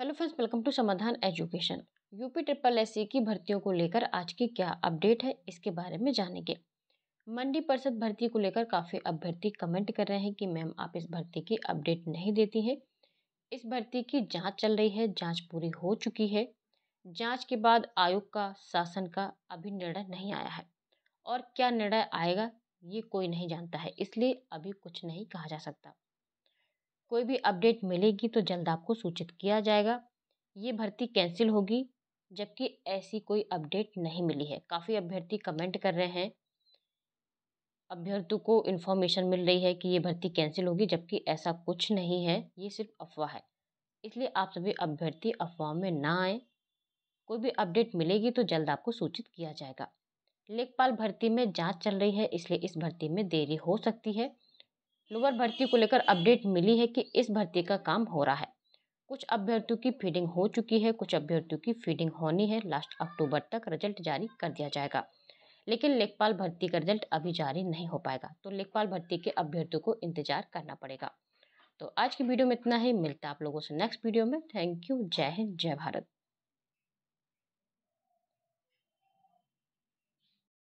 hello friends welcome to Samadhan education UP triple S की भर्तियों को लेकर आज की क्या अपडेट है इसके बारे में जानेंगे मंडी परिषद भर्ती को लेकर काफ़ी अभ्यर्थी कमेंट कर रहे हैं कि मैम आप इस भर्ती की अपडेट नहीं देती हैं इस भर्ती की जांच चल रही है जांच पूरी हो चुकी है जांच के बाद आयोग का शासन का अभी निर्णय नहीं आया है और क्या निर्णय आएगा ये कोई नहीं जानता है इसलिए अभी कुछ नहीं कहा जा सकता कोई भी अपडेट मिलेगी तो जल्द आपको सूचित किया जाएगा ये भर्ती कैंसिल होगी जबकि ऐसी कोई अपडेट नहीं मिली है काफ़ी अभ्यर्थी कमेंट कर रहे हैं अभ्यर्थियों को इन्फॉर्मेशन मिल रही है कि ये भर्ती कैंसिल होगी जबकि ऐसा कुछ नहीं है ये सिर्फ अफवाह है इसलिए आप सभी अभ्यर्थी अफवाह में ना आए कोई भी अपडेट मिलेगी तो जल्द आपको सूचित किया जाएगा लेखपाल भर्ती में जांच चल रही है इसलिए इस भर्ती में देरी हो सकती है लोअर भर्ती को लेकर अपडेट मिली है कि इस भर्ती का काम हो रहा है कुछ अभ्यर्थियों की फीडिंग हो चुकी है कुछ अभ्यर्थियों की फीडिंग होनी है लास्ट अक्टूबर तक रिजल्ट जारी कर दिया जाएगा लेकिन लेखपाल भर्ती का रिजल्ट अभी जारी नहीं हो पाएगा तो लेखपाल भर्ती के अभ्यर्थियों को इंतजार करना पड़ेगा तो आज की वीडियो में इतना ही मिलता है आप लोगों से नेक्स्ट वीडियो में थैंक यू जय हिंद जय भारत